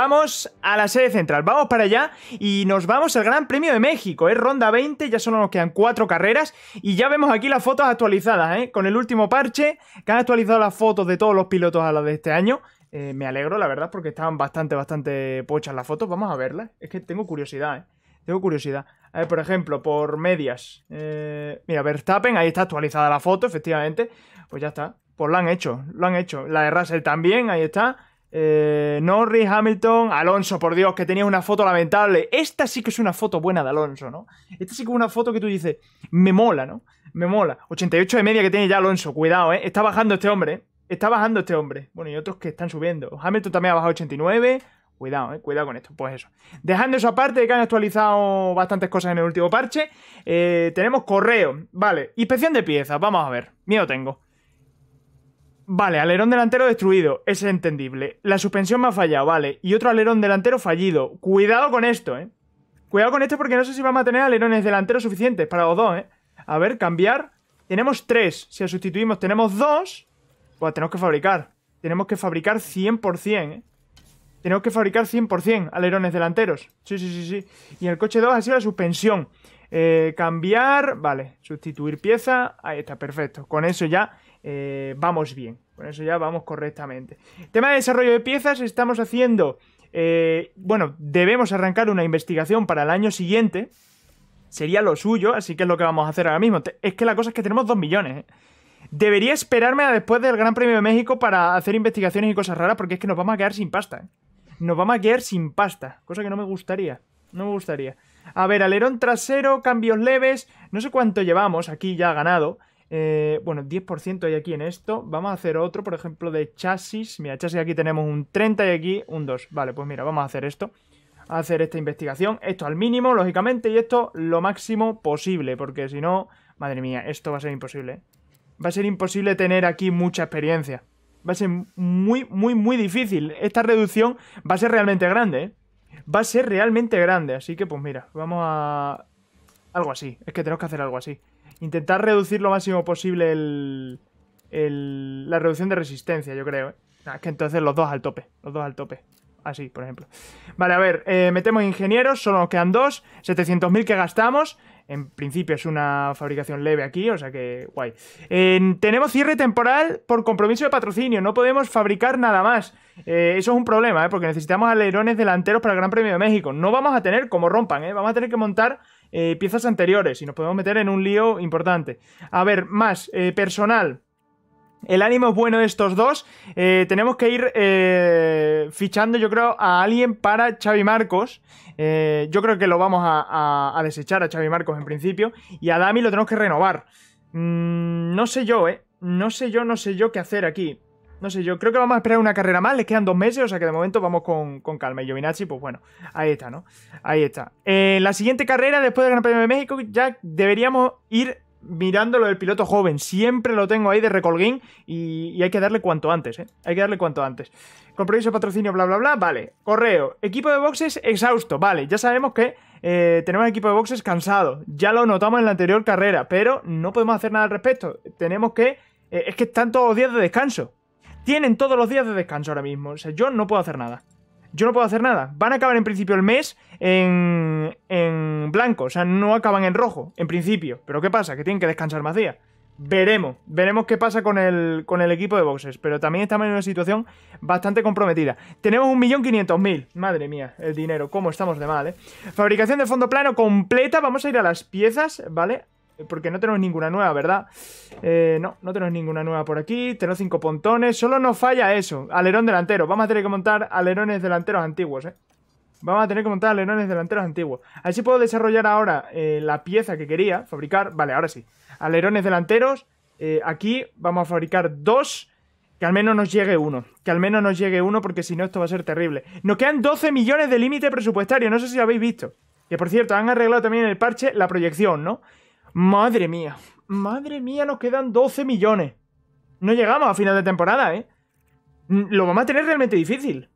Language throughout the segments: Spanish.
vamos a la sede central, vamos para allá y nos vamos al Gran Premio de México, es ¿eh? ronda 20, ya solo nos quedan cuatro carreras y ya vemos aquí las fotos actualizadas, ¿eh? con el último parche, que han actualizado las fotos de todos los pilotos a las de este año. Eh, me alegro, la verdad, porque estaban bastante, bastante pochas las fotos. Vamos a verlas. Es que tengo curiosidad, Tengo curiosidad. A ver, por ejemplo, por medias. mira, Verstappen, ahí está actualizada la foto, efectivamente. Pues ya está. Pues lo han hecho, lo han hecho. La de Russell también, ahí está. Eh, Norris, Hamilton, Alonso, por Dios, que tenía una foto lamentable. Esta sí que es una foto buena de Alonso, ¿no? Esta sí que es una foto que tú dices, me mola, ¿no? Me mola. 88 de media que tiene ya Alonso, cuidado, ¿eh? Está bajando este hombre, ¿eh? Está bajando este hombre. Bueno, y otros que están subiendo. Hamilton también ha bajado 89. Cuidado, eh, cuidado con esto. Pues eso. Dejando eso aparte, que han actualizado bastantes cosas en el último parche. Eh, tenemos correo. Vale, inspección de piezas. Vamos a ver. Miedo tengo. Vale, alerón delantero destruido, es entendible. La suspensión me ha fallado, vale. Y otro alerón delantero fallido. Cuidado con esto, ¿eh? Cuidado con esto porque no sé si vamos a tener alerones delanteros suficientes para los dos, ¿eh? A ver, cambiar. Tenemos tres. Si sustituimos tenemos dos, pues tenemos que fabricar. Tenemos que fabricar 100%, ¿eh? Tenemos que fabricar 100% alerones delanteros. Sí, sí, sí, sí. Y el coche 2 ha sido la suspensión. Eh, cambiar, vale, sustituir pieza, ahí está, perfecto. Con eso ya eh, vamos bien, con eso ya vamos correctamente. Tema de desarrollo de piezas, estamos haciendo, eh, bueno, debemos arrancar una investigación para el año siguiente, sería lo suyo, así que es lo que vamos a hacer ahora mismo. Es que la cosa es que tenemos 2 millones, Debería esperarme a después del Gran Premio de México para hacer investigaciones y cosas raras, porque es que nos vamos a quedar sin pasta, Nos vamos a quedar sin pasta, cosa que no me gustaría. No me gustaría. A ver, alerón trasero, cambios leves, no sé cuánto llevamos, aquí ya ha ganado. Eh, bueno, 10% hay aquí en esto. Vamos a hacer otro, por ejemplo, de chasis. Mira, chasis aquí tenemos un 30 y aquí un 2. Vale, pues mira, vamos a hacer esto. A hacer esta investigación. Esto al mínimo, lógicamente, y esto lo máximo posible, porque si no... Madre mía, esto va a ser imposible. ¿eh? Va a ser imposible tener aquí mucha experiencia. Va a ser muy, muy, muy difícil. Esta reducción va a ser realmente grande, ¿eh? va a ser realmente grande. Así que, pues mira, vamos a. Algo así. Es que tenemos que hacer algo así. Intentar reducir lo máximo posible el. el... la reducción de resistencia, yo creo. ¿eh? es que entonces los dos al tope. Los dos al tope. Así, por ejemplo. Vale, a ver, eh, metemos ingenieros, solo nos quedan dos. 700.000 que gastamos. En principio es una fabricación leve aquí, o sea que guay. tenemos cierre temporal por compromiso de patrocinio, no podemos fabricar nada más. Eh, eso es un problema, ¿eh? porque necesitamos alerones delanteros para el Gran Premio de México. No vamos a tener, como rompan, ¿eh? vamos a tener que montar eh, piezas anteriores y nos podemos meter en un lío importante. A ver, más, personal. El ánimo es bueno de estos dos. Eh, tenemos que ir eh, fichando, yo creo, a alguien para Xavi Marcos. Eh, yo creo que lo vamos a, desechar a Xavi Marcos en principio. Y a Dami lo tenemos que renovar. Mm, no sé yo, ¿eh? No sé yo, no sé yo qué hacer aquí. No sé yo. Creo que vamos a esperar una carrera más. Les quedan dos meses, o sea que de momento vamos con, calma. Y Giovinazzi, pues bueno, ahí está, ¿no? Ahí está. En la siguiente carrera, después del Gran Premio de México, ya deberíamos ir Mirándolo lo del piloto joven. Siempre lo tengo ahí de recolguín y, hay que darle cuanto antes, ¿eh? Hay que darle cuanto antes. Compromiso de patrocinio, bla, bla, bla. Vale. Correo. Equipo de boxes exhausto. Vale, ya sabemos que eh, tenemos equipo de boxes cansado. Ya lo notamos en la anterior carrera, pero no podemos hacer nada al respecto. Tenemos que... Eh, es que están todos los días de descanso. Tienen todos los días de descanso ahora mismo. O sea, yo no puedo hacer nada yo no puedo hacer nada. Van a acabar en principio el mes en, en blanco, o sea, no acaban en rojo, en principio. Pero ¿qué pasa? Que tienen que descansar más días. Veremos, veremos qué pasa con el, con el equipo de boxes, pero también estamos en una situación bastante comprometida. Tenemos 1.500.000, madre mía, el dinero, cómo estamos de mal, ¿eh? Fabricación de fondo plano completa, vamos a ir a las piezas, ¿vale? porque no tenemos ninguna nueva, ¿verdad? Eh, no, no tenemos ninguna nueva por aquí. Tenemos cinco pontones. Solo nos falla eso. Alerón delantero. Vamos a tener que montar alerones delanteros antiguos, ¿eh? Vamos a tener que montar alerones delanteros antiguos. A ver si puedo desarrollar ahora eh, la pieza que quería fabricar. Vale, ahora sí. Alerones delanteros. Eh, aquí vamos a fabricar dos. Que al menos nos llegue uno. Que al menos nos llegue uno porque si no esto va a ser terrible. Nos quedan 12 millones de límite presupuestario. No sé si lo habéis visto. Que por cierto, han arreglado también en el parche la proyección, ¿no? Madre mía, madre mía, nos quedan 12 millones. No llegamos a final de temporada, ¿eh? Lo vamos a tener realmente difícil.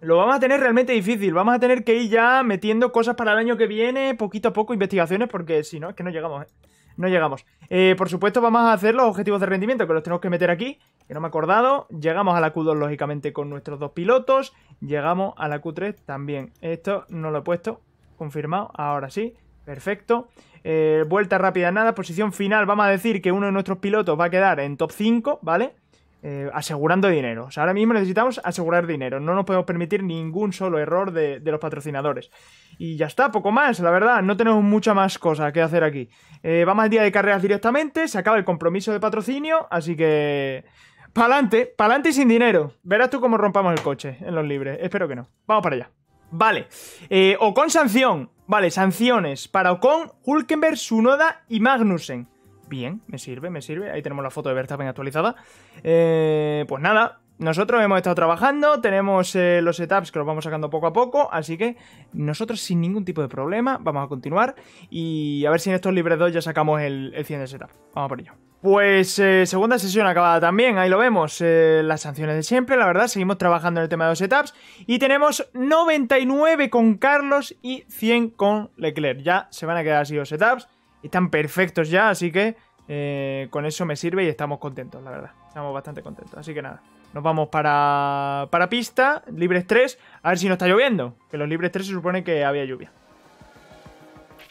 Lo vamos a tener realmente difícil. Vamos a tener que ir ya metiendo cosas para el año que viene, poquito a poco, investigaciones, porque si no, es que no llegamos, ¿eh? No llegamos. Eh, por supuesto, vamos a hacer los objetivos de rendimiento, que los tenemos que meter aquí, que no me he acordado. Llegamos a la Q2, lógicamente, con nuestros dos pilotos. Llegamos a la Q3 también. Esto no lo he puesto. Confirmado. Ahora sí. Perfecto. Eh, vuelta rápida, nada, posición final. Vamos a decir que uno de nuestros pilotos va a quedar en top 5, ¿vale? Eh, asegurando dinero. O sea, ahora mismo necesitamos asegurar dinero. No nos podemos permitir ningún solo error de, los patrocinadores. Y ya está, poco más, la verdad. No tenemos mucha más cosa que hacer aquí. Eh, vamos al día de carreras directamente. Se acaba el compromiso de patrocinio. Así que... Pa'lante, pa'lante y sin dinero. Verás tú cómo rompamos el coche en los libres. Espero que no. Vamos para allá. Vale. o eh, Ocon sanción. Vale, sanciones para Ocon, Hulkenberg, Sunoda y Magnussen. Bien, me sirve, me sirve. Ahí tenemos la foto de Verstappen actualizada. Eh, pues nada, nosotros hemos estado trabajando, tenemos eh, los setups que los vamos sacando poco a poco, así que nosotros sin ningún tipo de problema vamos a continuar y a ver si en estos libres 2 ya sacamos el, el 100 de setup. Vamos por ello. Pues eh, segunda sesión acabada también, ahí lo vemos, eh, las sanciones de siempre, la verdad, seguimos trabajando en el tema de los setups y tenemos 99 con Carlos y 100 con Leclerc, ya se van a quedar así los setups, están perfectos ya, así que eh, con eso me sirve y estamos contentos, la verdad, estamos bastante contentos, así que nada, nos vamos para, pista, libres 3, a ver si no está lloviendo, que los libres 3 se supone que había lluvia.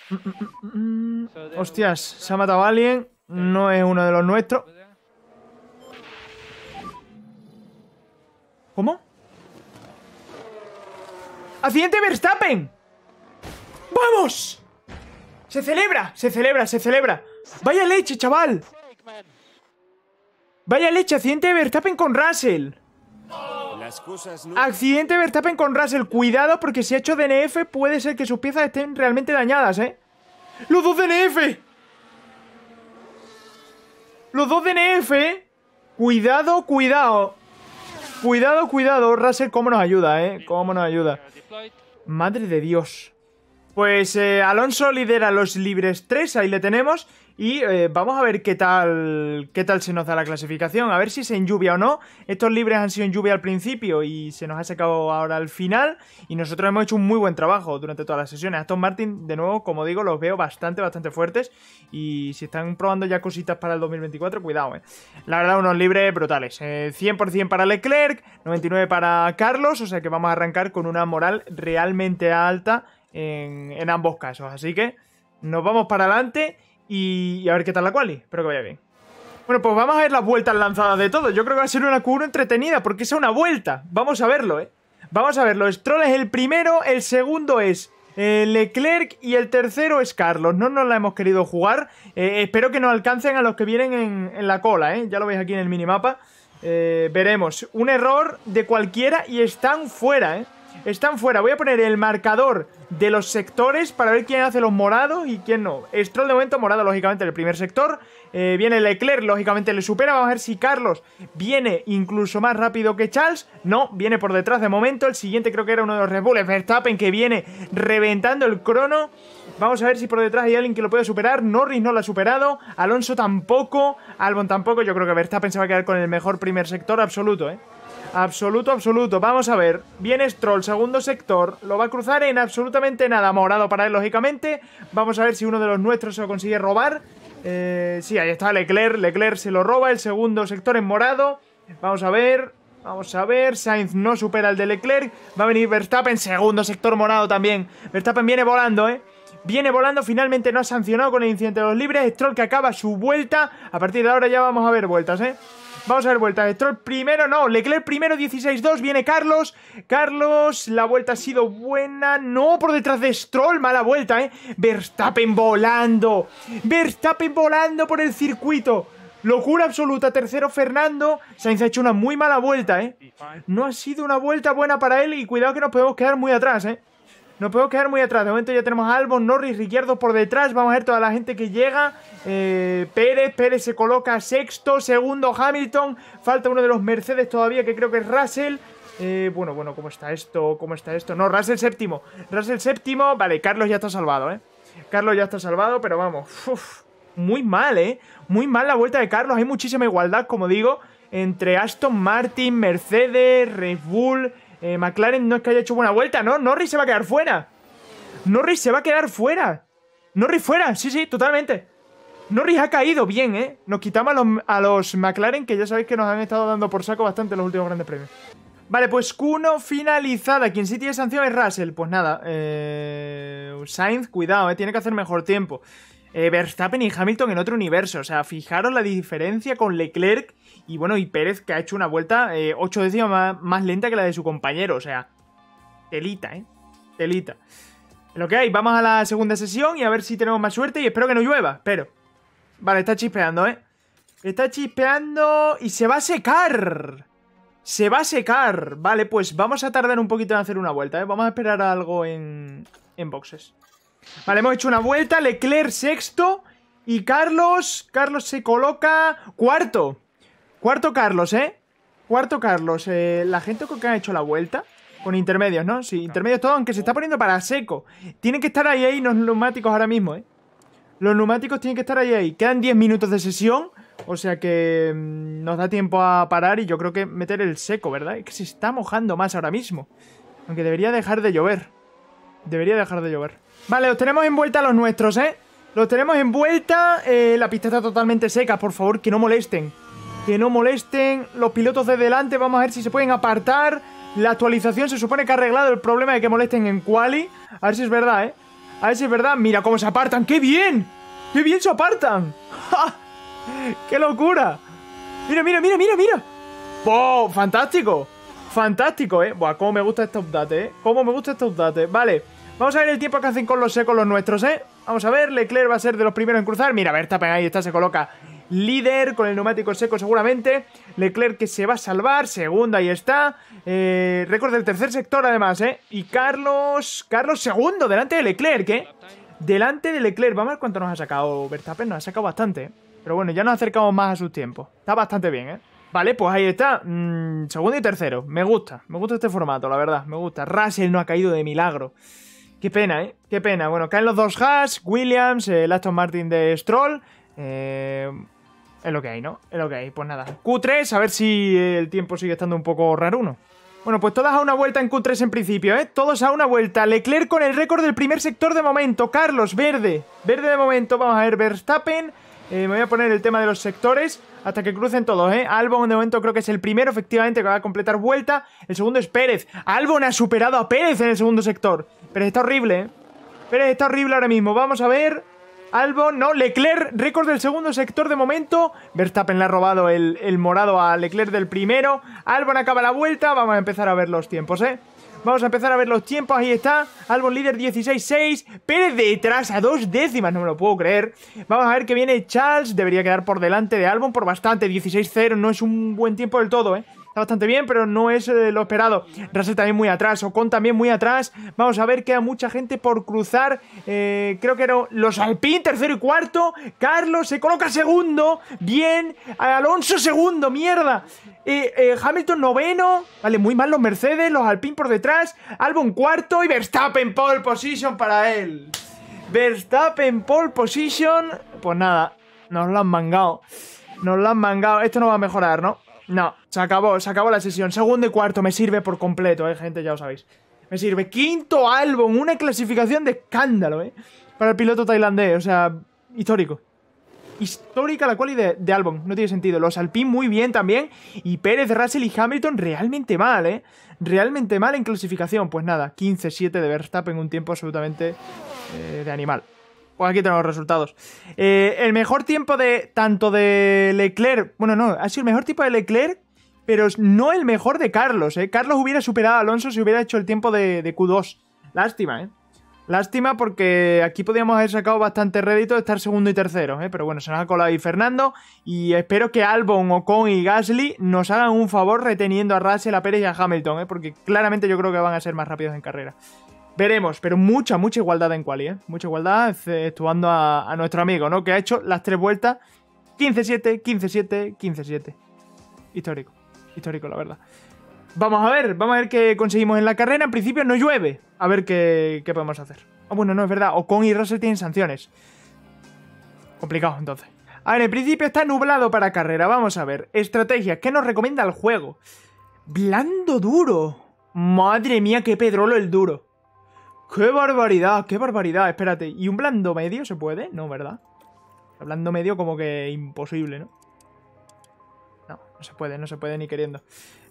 Mm, mm, mm, Hostias, se ha matado alguien. No es uno de los nuestros. ¿Cómo? ¡Accidente Verstappen! ¡Vamos! ¡Se celebra! ¡Se celebra! ¡Se celebra! ¡Vaya leche, chaval! ¡Vaya leche! ¡Accidente Verstappen con Russell! Accidente Verstappen con Russell. Cuidado porque si ha hecho DNF puede ser que sus piezas estén realmente dañadas, ¿eh? ¡Los dos DNF! Los dos DNF. Cuidado, cuidado. Cuidado, cuidado. Russell, cómo nos ayuda, ¿eh? Cómo nos ayuda. Madre de Dios. Pues eh, Alonso lidera los libres 3, ahí le tenemos. Y eh, vamos a ver qué tal, qué tal se nos da la clasificación. A ver si se en lluvia o no. Estos libres han sido en lluvia al principio y se nos ha secado ahora al final. Y nosotros hemos hecho un muy buen trabajo durante todas las sesiones. Aston Martin, de nuevo, como digo, los veo bastante, bastante fuertes. Y si están probando ya cositas para el 2024, cuidado, eh. La verdad, unos libres brutales. 100% eh, para Leclerc, 99% para Carlos. O sea que vamos a arrancar con una moral realmente alta en, en ambos casos. Así que nos vamos para adelante y, a ver qué tal la quali. Espero que vaya bien. Bueno, pues vamos a ver las vueltas lanzadas de todo. Yo creo que va a ser una Q1 entretenida, porque es una vuelta. Vamos a verlo, ¿eh? Vamos a verlo. Stroll es el primero, el segundo es eh, Leclerc y el tercero es Carlos. No nos la hemos querido jugar. Eh, espero que nos alcancen a los que vienen en, la cola, ¿eh? Ya lo veis aquí en el minimapa. Eh, veremos. Un error de cualquiera y están fuera, ¿eh? Están fuera. Voy a poner el marcador de los sectores para ver quién hace los morados y quién no. Stroll de momento morado, lógicamente, el primer sector. Eh, viene Leclerc, lógicamente le supera. Vamos a ver si Carlos viene incluso más rápido que Charles. No, viene por detrás de momento. El siguiente creo que era uno de los Red Verstappen, que viene reventando el crono. Vamos a ver si por detrás hay alguien que lo pueda superar. Norris no lo ha superado. Alonso tampoco. Albon tampoco. Yo creo que Verstappen se va a quedar con el mejor primer sector absoluto, ¿eh? Absoluto, absoluto. Vamos a ver. Viene Stroll, segundo sector. Lo va a cruzar en absolutamente nada. Morado para él, lógicamente. Vamos a ver si uno de los nuestros se lo consigue robar. Eh, sí, ahí está Leclerc. Leclerc se lo roba. El segundo sector en morado. Vamos a ver. Vamos a ver, Sainz no supera al de Leclerc. Va a venir Verstappen, segundo sector morado también. Verstappen viene volando, ¿eh? Viene volando, finalmente no ha sancionado con el incidente de los libres. Stroll que acaba su vuelta. A partir de ahora ya vamos a ver vueltas, ¿eh? Vamos a ver vuelta de primero, no, Leclerc primero, 16-2, viene Carlos. Carlos, la vuelta ha sido buena, no por detrás de Stroll, mala vuelta, ¿eh? Verstappen volando, Verstappen volando por el circuito. Locura absoluta, tercero Fernando. Sainz ha hecho una muy mala vuelta, ¿eh? No ha sido una vuelta buena para él y cuidado que nos podemos quedar muy atrás, ¿eh? Nos podemos quedar muy atrás. De momento ya tenemos a Albon, Norris, riquierdo por detrás. Vamos a ver toda la gente que llega. Eh, Pérez, Pérez se coloca sexto, segundo Hamilton. Falta uno de los Mercedes todavía que creo que es Russell. Eh, bueno, bueno, ¿cómo está esto? ¿Cómo está esto? No, Russell séptimo. Russell séptimo. Vale, Carlos ya está salvado, ¿eh? Carlos ya está salvado, pero vamos. muy mal, ¿eh? Muy mal la vuelta de Carlos. Hay muchísima igualdad, como digo, entre Aston Martin, Mercedes, Red Bull. Eh, McLaren no es que haya hecho buena vuelta, ¿no? Norris se va a quedar fuera. Norris se va a quedar fuera. Norris fuera, sí, sí, totalmente. Norris ha caído bien, ¿eh? Nos quitamos a los, McLaren, que ya sabéis que nos han estado dando por saco bastante los últimos grandes premios. Vale, pues q finalizada. Quien sí tiene sanción es Russell. Pues nada, eh, Sainz, cuidado, ¿eh? tiene que hacer mejor tiempo. Eh, Verstappen y Hamilton en otro universo. O sea, fijaros la diferencia con Leclerc y bueno, y Pérez que ha hecho una vuelta 8 eh, décimas más, lenta que la de su compañero. O sea, telita, ¿eh? Telita. Lo que hay, vamos a la segunda sesión y a ver si tenemos más suerte y espero que no llueva. pero Vale, está chispeando, ¿eh? Está chispeando y se va a secar. Se va a secar. Vale, pues vamos a tardar un poquito en hacer una vuelta, ¿eh? Vamos a esperar algo en, en boxes. Vale, hemos hecho una vuelta. Leclerc sexto. Y Carlos, Carlos se coloca cuarto. Cuarto Carlos, ¿eh? Cuarto Carlos, eh, la gente que ha hecho la vuelta, con intermedios, ¿no? Sí, intermedios todo, aunque se está poniendo para seco. Tienen que estar ahí, ahí los neumáticos ahora mismo, ¿eh? Los neumáticos tienen que estar ahí, ahí. Quedan 10 minutos de sesión, o sea que mm, nos da tiempo a parar y yo creo que meter el seco, ¿verdad? Es que se está mojando más ahora mismo. Aunque debería dejar de llover. Debería dejar de llover. Vale, los tenemos en vuelta los nuestros, ¿eh? Los tenemos en vuelta, eh, la pista está totalmente seca, por favor, que no molesten que no molesten. Los pilotos de delante, vamos a ver si se pueden apartar. La actualización se supone que ha arreglado el problema de que molesten en quali. A ver si es verdad, ¿eh? A ver si es verdad. Mira cómo se apartan. ¡Qué bien! ¡Qué bien se apartan! ¡Qué locura! Mira, mira, mira, mira, mira. ¡Wow! ¡Fantástico! Fantástico, ¿eh? Buah, cómo me gusta este update, ¿eh? Cómo me gusta este update. Vale. Vamos a ver el tiempo que hacen con los secos los nuestros, ¿eh? Vamos a ver, Leclerc va a ser de los primeros en cruzar. Mira, Verstappen ahí está, se coloca líder con el neumático seco seguramente. Leclerc que se va a salvar, segundo, ahí está. Eh, récord del tercer sector además, ¿eh? Y Carlos, Carlos segundo, delante de Leclerc, ¿eh? Delante de Leclerc, vamos a ver cuánto nos ha sacado Verstappen, nos ha sacado bastante. Eh. Pero bueno, ya nos acercamos más a su tiempo Está bastante bien, ¿eh? Vale, pues ahí está. Mm, segundo y tercero. Me gusta. Me gusta este formato, la verdad. Me gusta. Russell no ha caído de milagro. Qué pena, ¿eh? Qué pena. Bueno, caen los dos Haas, Williams, el Aston Martin de Stroll. Eh, es lo que hay, ¿no? Es lo que hay. Pues nada. Q3, a ver si el tiempo sigue estando un poco raro uno. Bueno, pues todas a una vuelta en Q3 en principio, ¿eh? Todos a una vuelta. Leclerc con el récord del primer sector de momento. Carlos, verde. Verde de momento. Vamos a ver, Verstappen. Eh, me voy a poner el tema de los sectores hasta que crucen todos, ¿eh? Albon de momento creo que es el primero, efectivamente, que va a completar vuelta. El segundo es Pérez. Albon ha superado a Pérez en el segundo sector. Pérez está horrible, ¿eh? Pérez está horrible ahora mismo. Vamos a ver. Albon, no, Leclerc, récord del segundo sector de momento. Verstappen le ha robado el, morado a Leclerc del primero. Albon acaba la vuelta. Vamos a empezar a ver los tiempos, ¿eh? Vamos a empezar a ver los tiempos. Ahí está. Albon líder 16-6. Pérez detrás a dos décimas. No me lo puedo creer. Vamos a ver que viene Charles. Debería quedar por delante de Albon por bastante. 16-0. No es un buen tiempo del todo, ¿eh? bastante bien, pero no es eh, lo esperado. Russell también muy atrás, Ocon también muy atrás. Vamos a ver, queda mucha gente por cruzar. Eh, creo que era los Alpine, tercero y cuarto. Carlos se coloca segundo. Bien. Alonso segundo, mierda. Eh, Hamilton noveno. Vale, muy mal los Mercedes, los Alpine por detrás. Albon cuarto y Verstappen pole position para él. Verstappen pole position. Pues nada, nos lo han mangado. Nos lo han mangado. Esto no va a mejorar, ¿no? No, se acabó, se acabó la sesión. Segundo y cuarto me sirve por completo, eh, gente, ya lo sabéis. Me sirve. Quinto álbum, una clasificación de escándalo, eh. Para el piloto tailandés, o sea, histórico. Histórica la cual y de, álbum, no tiene sentido. Los Alpine muy bien también. Y Pérez, Russell y Hamilton realmente mal, eh. Realmente mal en clasificación. Pues nada, 15-7 de Verstappen, un tiempo absolutamente eh, de animal. Pues aquí tenemos los resultados. Eh, el mejor tiempo de tanto de Leclerc, bueno, no, ha sido el mejor tipo de Leclerc, pero no el mejor de Carlos. Eh. Carlos hubiera superado a Alonso si hubiera hecho el tiempo de, Q2. Lástima, ¿eh? Lástima porque aquí podíamos haber sacado bastante rédito de estar segundo y tercero, ¿eh? pero bueno, se nos ha colado ahí Fernando y espero que Albon, Ocon y Gasly nos hagan un favor reteniendo a Russell, a Pérez y a Hamilton, ¿eh? porque claramente yo creo que van a ser más rápidos en carrera. Veremos, pero mucha, mucha igualdad en quali, ¿eh? Mucha igualdad, actuando a, nuestro amigo, ¿no? Que ha hecho las tres vueltas 15-7, 15-7, 15-7. Histórico, histórico, la verdad. Vamos a ver, vamos a ver qué conseguimos en la carrera. En principio no llueve. A ver qué, qué podemos hacer. Ah, bueno, no, es verdad. Ocon y Russell tienen sanciones. Complicado, entonces. A ver, en principio está nublado para carrera. Vamos a ver. Estrategias. ¿Qué nos recomienda el juego? Blando duro. Madre mía, qué pedrolo el duro. ¡Qué barbaridad! ¡Qué barbaridad! Espérate, ¿y un blando medio se puede? No, ¿verdad? blando medio como que imposible, ¿no? No, no se puede, no se puede ni queriendo.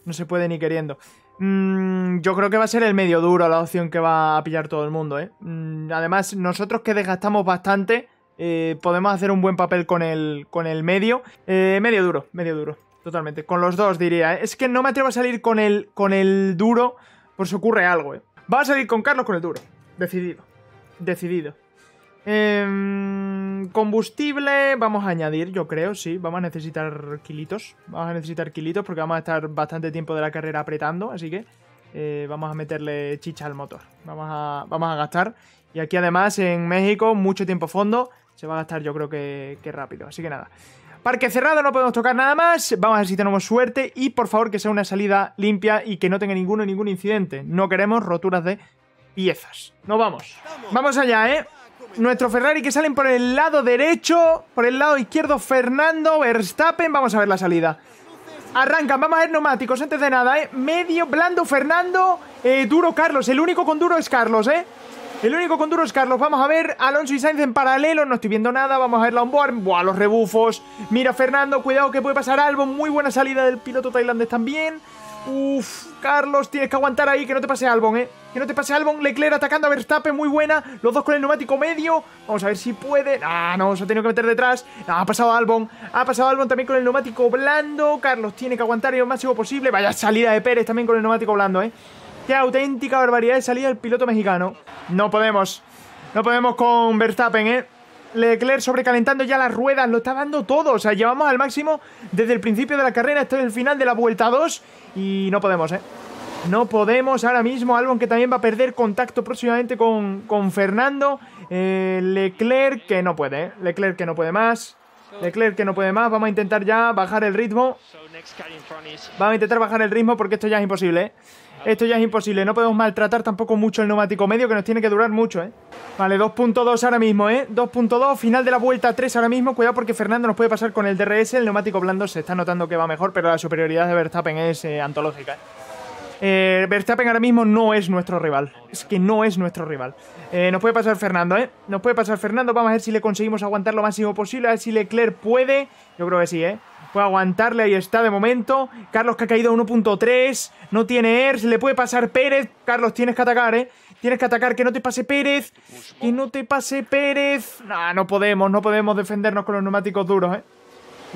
No se puede ni queriendo. Mm, yo creo que va a ser el medio duro la opción que va a pillar todo el mundo, ¿eh? Mm, además, nosotros que desgastamos bastante, eh, podemos hacer un buen papel con el, con el medio. Eh, medio duro, medio duro. Totalmente. Con los dos diría, ¿eh? Es que no me atrevo a salir con el, con el duro por si ocurre algo, ¿eh? Va a salir con Carlos con el duro. Decidido. Decidido. Em, combustible vamos a añadir, yo creo, sí. Vamos a necesitar kilitos. Vamos a necesitar kilitos porque vamos a estar bastante tiempo de la carrera apretando, así que eh, vamos a meterle chicha al motor. Vamos a, vamos a gastar. Y aquí además en México, mucho tiempo fondo, se va a gastar yo creo que rápido. Así que nada. Parque cerrado, no podemos tocar nada más. Vamos a ver si tenemos suerte. Y por favor, que sea una salida limpia y que no tenga ninguno ningún incidente. No queremos roturas de piezas. Nos vamos. Vamos allá, ¿eh? Nuestro Ferrari que salen por el lado derecho, por el lado izquierdo, Fernando, Verstappen. Vamos a ver la salida. Arrancan, vamos a ver neumáticos antes de nada, ¿eh? Medio, blando Fernando, eh, duro Carlos. El único con duro es Carlos, ¿eh? El único con duro es Carlos. Vamos a ver Alonso y Sainz en paralelo. No estoy viendo nada. Vamos a ver la onboard. Buah, los rebufos. Mira, Fernando. Cuidado que puede pasar Albon Muy buena salida del piloto tailandés también. Uf, Carlos, tienes que aguantar ahí, que no te pase Albon, ¿eh? Que no te pase Albon, Leclerc atacando a Verstappen, muy buena, los dos con el neumático medio, vamos a ver si puede, ah, no, se ha tenido que meter detrás, ah, ha pasado Albon, ha pasado Albon también con el neumático blando, Carlos tiene que aguantar lo máximo posible, vaya salida de Pérez también con el neumático blando, ¿eh? ¡Qué auténtica barbaridad de salida el piloto mexicano! No podemos. No podemos con Verstappen, ¿eh? Leclerc sobrecalentando ya las ruedas, lo está dando todo. O sea, llevamos al máximo desde el principio de la carrera, hasta el final de la vuelta 2 y no podemos, ¿eh? No podemos ahora mismo, Albon que también va a perder contacto próximamente con, Fernando. Eh, Leclerc que no puede, ¿eh? Leclerc que no puede más. Leclerc que no puede más, vamos a intentar ya bajar el ritmo. Vamos a intentar bajar el ritmo porque esto ya es imposible, ¿eh? Esto ya es imposible. No podemos maltratar tampoco mucho el neumático medio, que nos tiene que durar mucho, ¿eh? Vale, 2.2 ahora mismo, ¿eh? 2.2, final de la vuelta 3 ahora mismo. Cuidado porque Fernando nos puede pasar con el DRS. El neumático blando se está notando que va mejor, pero la superioridad de Verstappen es eh, antológica, ¿eh? ¿eh? Verstappen ahora mismo no es nuestro rival. Es que no es nuestro rival. Eh, nos puede pasar Fernando, ¿eh? Nos puede pasar Fernando. Vamos a ver si le conseguimos aguantar lo máximo posible. A ver si Leclerc puede. Yo creo que sí, ¿eh? Puede aguantarle, ahí está de momento. Carlos que ha caído a 1.3. No tiene ERS, le puede pasar Pérez. Carlos, tienes que atacar, ¿eh? Tienes que atacar, que no te pase Pérez. Que no te pase Pérez. No, no podemos, no podemos defendernos con los neumáticos duros, ¿eh?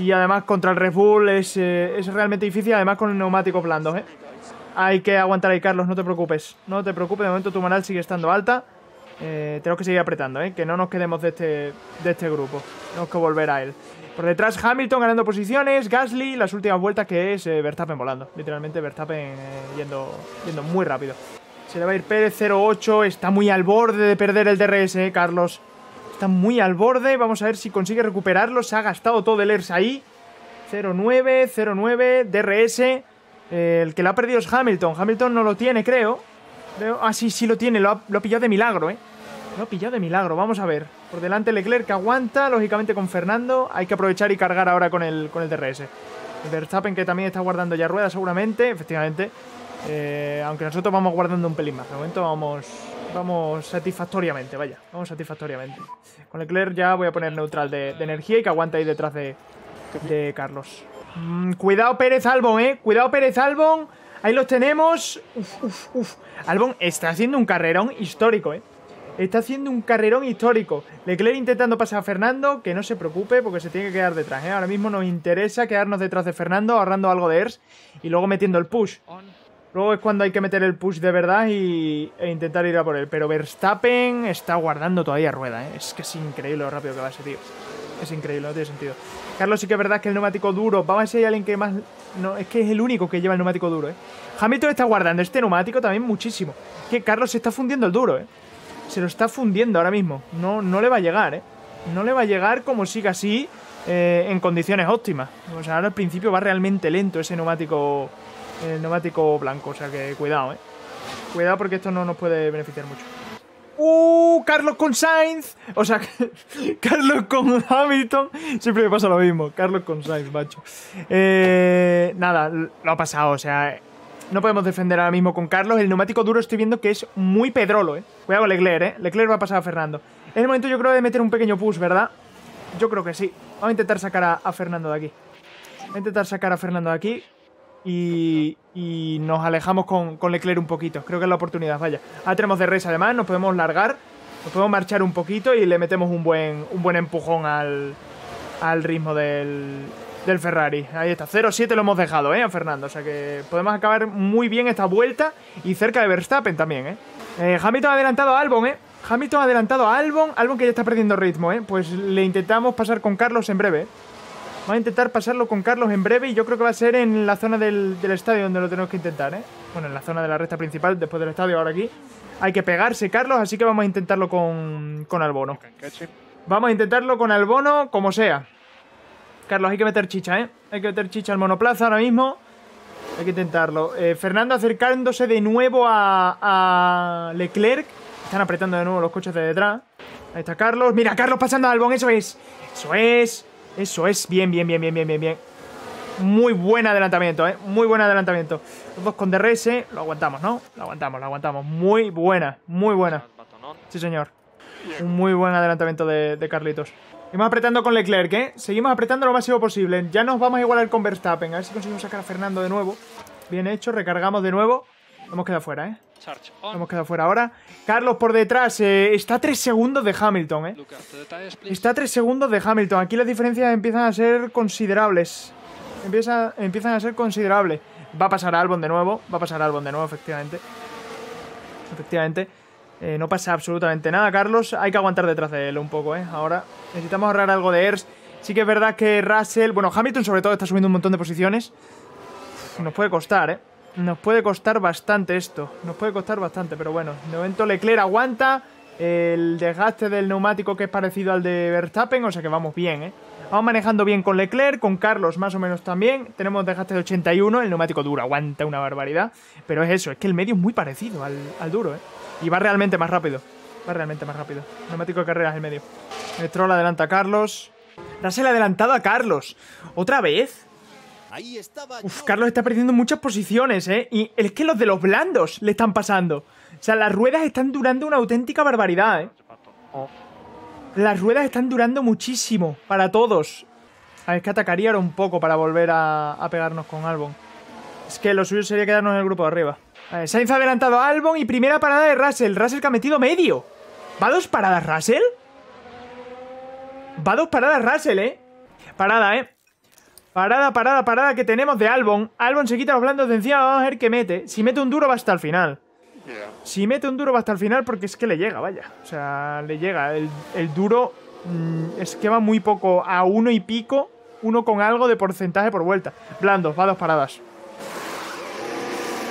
Y además contra el Red Bull es, eh, realmente difícil, además con neumáticos blandos, ¿eh? Hay que aguantar ahí, Carlos, no te preocupes. No te preocupes, de momento tu moral sigue estando alta. Eh, tenemos que seguir apretando, ¿eh? Que no nos quedemos de este, de este grupo. Tenemos que volver a él. Por detrás Hamilton ganando posiciones, Gasly, las últimas vueltas que es eh, Verstappen volando. Literalmente Verstappen eh, yendo, muy rápido. Se le va a ir Pérez 08, está muy al borde de perder el DRS, eh, Carlos. Está muy al borde, vamos a ver si consigue recuperarlo. Se ha gastado todo el ERS ahí. 09, 09, DRS. el que lo ha perdido es Hamilton. Hamilton no lo tiene, creo. ah, sí, sí lo tiene, lo ha, lo ha pillado de milagro, eh. Lo ha pillado de milagro, vamos a ver. Por delante Leclerc que aguanta, lógicamente con Fernando. Hay que aprovechar y cargar ahora con el, con el DRS. Verstappen que también está guardando ya ruedas seguramente, efectivamente. Eh, aunque nosotros vamos guardando un pelín más. De momento vamos, vamos satisfactoriamente, vaya. Vamos satisfactoriamente. Con Leclerc ya voy a poner neutral de, energía y que aguanta ahí detrás de, Carlos. Mm, cuidado Pérez Albon, eh. Cuidado Pérez Albon. Ahí los tenemos. Uf, uf, uf. Albon está haciendo un carrerón histórico, eh. Está haciendo un carrerón histórico. Leclerc intentando pasar a Fernando, que no se preocupe porque se tiene que quedar detrás. ¿eh? Ahora mismo nos interesa quedarnos detrás de Fernando, ahorrando algo de ERS y luego metiendo el push. Luego es cuando hay que meter el push de verdad y, e intentar ir a por él. Pero Verstappen está guardando todavía rueda. ¿eh? Es que es increíble lo rápido que va ese tío. Es increíble, no tiene sentido. Carlos sí que es verdad que el neumático duro. Vamos a ser si alguien que más... No, es que es el único que lleva el neumático duro. ¿eh? Hamilton está guardando este neumático también muchísimo. Que Carlos se está fundiendo el duro. ¿eh? se lo está fundiendo ahora mismo. No, no le va a llegar, ¿eh? No le va a llegar como siga así eh, en condiciones óptimas. O sea, ahora al principio va realmente lento ese neumático, el neumático blanco. O sea que cuidado, ¿eh? Cuidado porque esto no nos puede beneficiar mucho. ¡Uh! Carlos con Sainz. O sea, Carlos con Hamilton. Siempre me pasa lo mismo. Carlos con Sainz, macho. Eh, nada, lo ha pasado. O sea, no podemos defender ahora mismo con Carlos. El neumático duro estoy viendo que es muy pedrolo, ¿eh? Cuidado con Leclerc, ¿eh? Leclerc va a pasar a Fernando. Es el momento, yo creo, de meter un pequeño push, ¿verdad? Yo creo que sí. Vamos a intentar sacar a, Fernando de aquí. Voy a intentar sacar a Fernando de aquí. Y, y nos alejamos con, con, Leclerc un poquito. Creo que es la oportunidad, vaya. Ahora tenemos de res, además. Nos podemos largar. Nos podemos marchar un poquito y le metemos un buen, un buen empujón al, al ritmo del, del Ferrari. Ahí está, 0-7 lo hemos dejado, ¿eh? A Fernando. O sea que podemos acabar muy bien esta vuelta y cerca de Verstappen también, ¿eh? eh Hamilton ha adelantado a Albon, ¿eh? Hamilton ha adelantado a Albon. Albon que ya está perdiendo ritmo, ¿eh? Pues le intentamos pasar con Carlos en breve. ¿eh? Vamos a intentar pasarlo con Carlos en breve y yo creo que va a ser en la zona del, estadio donde lo tenemos que intentar, ¿eh? Bueno, en la zona de la recta principal, después del estadio, ahora aquí. Hay que pegarse, Carlos, así que vamos a intentarlo con, con Albono. Vamos a intentarlo con Albono como sea. Carlos, hay que meter chicha, ¿eh? Hay que meter chicha al monoplaza ahora mismo. Hay que intentarlo. Eh, Fernando acercándose de nuevo a, Leclerc. Están apretando de nuevo los coches de detrás. Ahí está Carlos. Mira, Carlos pasando al Albon. Eso es. Eso es. Eso es. Bien, bien, bien, bien, bien, bien, bien. Muy buen adelantamiento, ¿eh? Muy buen adelantamiento. Los dos con DRS. Lo aguantamos, ¿no? Lo aguantamos, lo aguantamos. Muy buena, muy buena. Sí, señor. muy buen adelantamiento de Carlitos. Seguimos apretando con Leclerc, ¿eh? Seguimos apretando lo máximo posible. Ya nos vamos a igualar con Verstappen. A ver si conseguimos sacar a Fernando de nuevo. Bien hecho, recargamos de nuevo. hemos quedado fuera, ¿eh? hemos quedado fuera ahora. Carlos por detrás. Eh, está a 3 segundos de Hamilton, ¿eh? Está a 3 segundos de Hamilton. Aquí las diferencias empiezan a ser considerables. empiezan a ser considerables. Va a pasar a Albon de nuevo. Va a pasar a Albon de nuevo, efectivamente. Efectivamente. Eh, no pasa absolutamente nada, Carlos. Hay que aguantar detrás de él un poco, ¿eh? Ahora necesitamos ahorrar algo de ERS. Sí que es verdad que Russell... Bueno, Hamilton sobre todo está subiendo un montón de posiciones. Nos puede costar, ¿eh? Nos puede costar bastante esto. Nos puede costar bastante, pero bueno. De momento Leclerc aguanta. El desgaste del neumático que es parecido al de Verstappen. O sea que vamos bien, ¿eh? Vamos manejando bien con Leclerc, con Carlos más o menos también. Tenemos desgaste de 81. El neumático duro aguanta una barbaridad. Pero es eso, es que el medio es muy parecido al, al duro, ¿eh? Y va realmente más rápido. Va realmente más rápido. Neumático de carreras en medio. El troll adelanta a Carlos. ha adelantado a Carlos. ¿Otra vez? Uf, Carlos está perdiendo muchas posiciones, ¿eh? Y es que los de los blandos le están pasando. O sea, las ruedas están durando una auténtica barbaridad, ¿eh? Las ruedas están durando muchísimo para todos. A ver, es que atacaría ahora un poco para volver a, a pegarnos con Albon. Es que lo suyo sería quedarnos en el grupo de arriba. Vale, Sainz ha adelantado a Albon y primera parada de Russell. Russell que ha metido medio. ¿Va dos paradas Russell? Va dos paradas Russell, ¿eh? Parada, ¿eh? Parada, parada, parada que tenemos de Albon. Albon se quita los blandos de encima. Vamos a ver qué mete. Si mete un duro va hasta el final. Si mete un duro va hasta el final porque es que le llega, vaya. O sea, le llega. El, duro mm, es que va muy poco. A uno y pico. Uno con algo de porcentaje por vuelta. Blandos, va dos paradas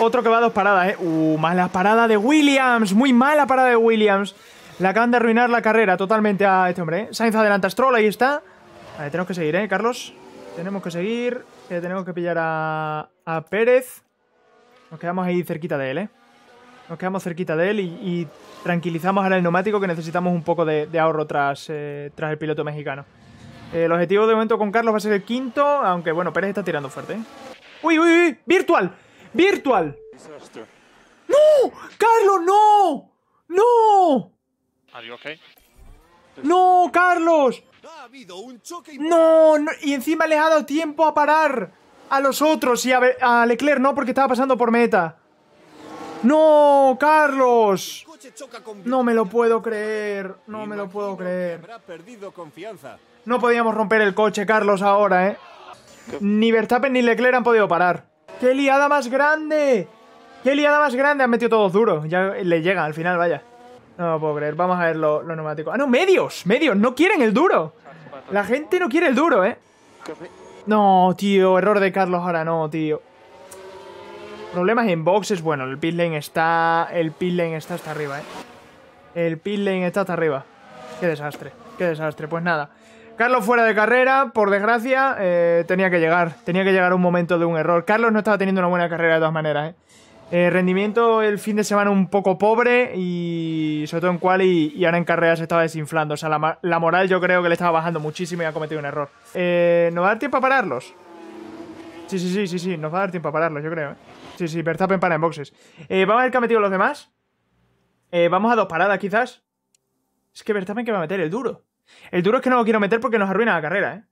otro que va a dos paradas, ¿eh? Uh, mala parada de Williams. Muy mala parada de Williams. Le acaban de arruinar la carrera totalmente a este hombre, ¿eh? Sainz adelanta Stroll, ahí está. Vale, tenemos que seguir, ¿eh, Carlos? Tenemos que seguir. Eh, tenemos que pillar a, a Pérez. Nos quedamos ahí cerquita de él, ¿eh? Nos quedamos cerquita de él y, tranquilizamos ahora el neumático que necesitamos un poco de, ahorro tras, eh, tras el piloto mexicano. Eh, el objetivo de momento con Carlos va a ser el quinto, aunque bueno, Pérez está tirando fuerte. ¿eh? ¡Uy, uy, uy! ¡Virtual! Virtual. ¡No! ¡Carlos, no! ¡No! ¡No, Carlos! No, y encima le ha dado tiempo a parar a los otros y a, a Leclerc no, porque estaba pasando por meta. ¡No, Carlos! No me lo puedo creer, no me lo puedo creer. No podíamos romper el coche, Carlos, ahora, ¿eh? Ni Verstappen ni Leclerc han podido parar. ¡Qué liada más grande! ¡Qué liada más grande! Han metido todo duro. Ya le llega al final, vaya. No lo puedo creer. Vamos a ver lo neumático. ¡Ah, no! ¡Medios! ¡Medios! ¡No quieren el duro! La gente no quiere el duro, ¿eh? No, tío. Error de Carlos ahora no, tío. Problemas en boxes. Bueno, el pit está... El pit está hasta arriba, ¿eh? El pit está hasta arriba. Qué desastre. Qué desastre. Pues nada. Carlos fuera de carrera, por desgracia, eh, tenía que llegar. Tenía que llegar un momento de un error. Carlos no estaba teniendo una buena carrera de todas maneras. ¿eh? eh rendimiento el fin de semana un poco pobre y sobre todo en cual y, ahora en carrera se estaba desinflando. O sea, la, moral yo creo que le estaba bajando muchísimo y ha cometido un error. Eh, ¿Nos va a dar tiempo a pararlos? Sí, sí, sí, sí, sí, nos va a dar tiempo a pararlos, yo creo. Sí, sí, Verstappen para en boxes. vamos a ver qué ha metido los demás. vamos a dos paradas quizás. Es que Verstappen que va a meter el duro. El duro es que no lo quiero meter porque nos arruina la carrera, ¿eh?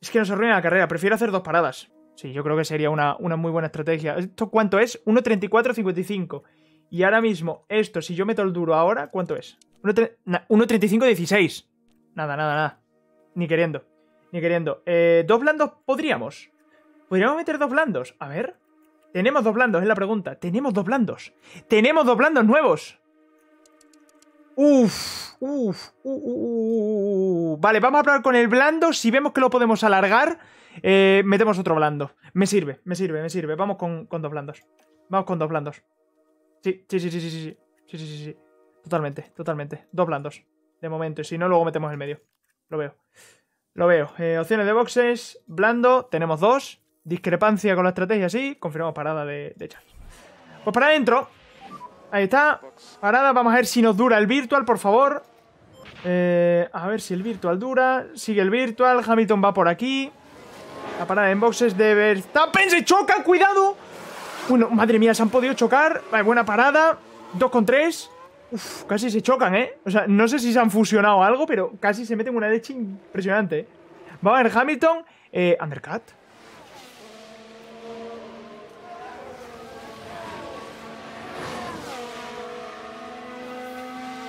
Es que nos arruina la carrera. Prefiero hacer dos paradas. Sí, yo creo que sería una, una muy buena estrategia. ¿Esto cuánto es? 1.34.55. Y ahora mismo, esto, si yo meto el duro ahora, ¿cuánto es? 1.35.16. Nada, nada, nada. Ni queriendo. Ni queriendo. Eh, ¿Dos blandos podríamos? ¿Podríamos meter dos blandos? A ver. Tenemos dos blandos, es la pregunta. Tenemos dos blandos. Tenemos dos blandos nuevos. Uf, uf, uh, uh, uh, Vale, vamos a probar con el blando. Si vemos que lo podemos alargar, eh, metemos otro blando. Me sirve, me sirve, me sirve. Vamos con, dos blandos. Vamos con dos blandos. Sí, sí, sí, sí, sí, sí, sí, sí, sí, sí. Totalmente, totalmente. Dos blandos. De momento, y si no, luego metemos el medio. Lo veo. Lo veo. Eh, opciones de boxes, blando, tenemos dos. Discrepancia con la estrategia, sí. Confirmamos parada de, de Pues para adentro, Ahí está. Parada, vamos a ver si nos dura el virtual, por favor. Eh, a ver si el virtual dura. Sigue el virtual. Hamilton va por aquí. La parada en boxes de Verstappen. ¡Se chocan! ¡Cuidado! Bueno, madre mía, se han podido chocar. Vale, buena parada. Dos con tres. Uf, casi se chocan, ¿eh? O sea, no sé si se han fusionado o algo, pero casi se meten una leche impresionante. ¿eh? Vamos a ver Hamilton. Eh, undercut.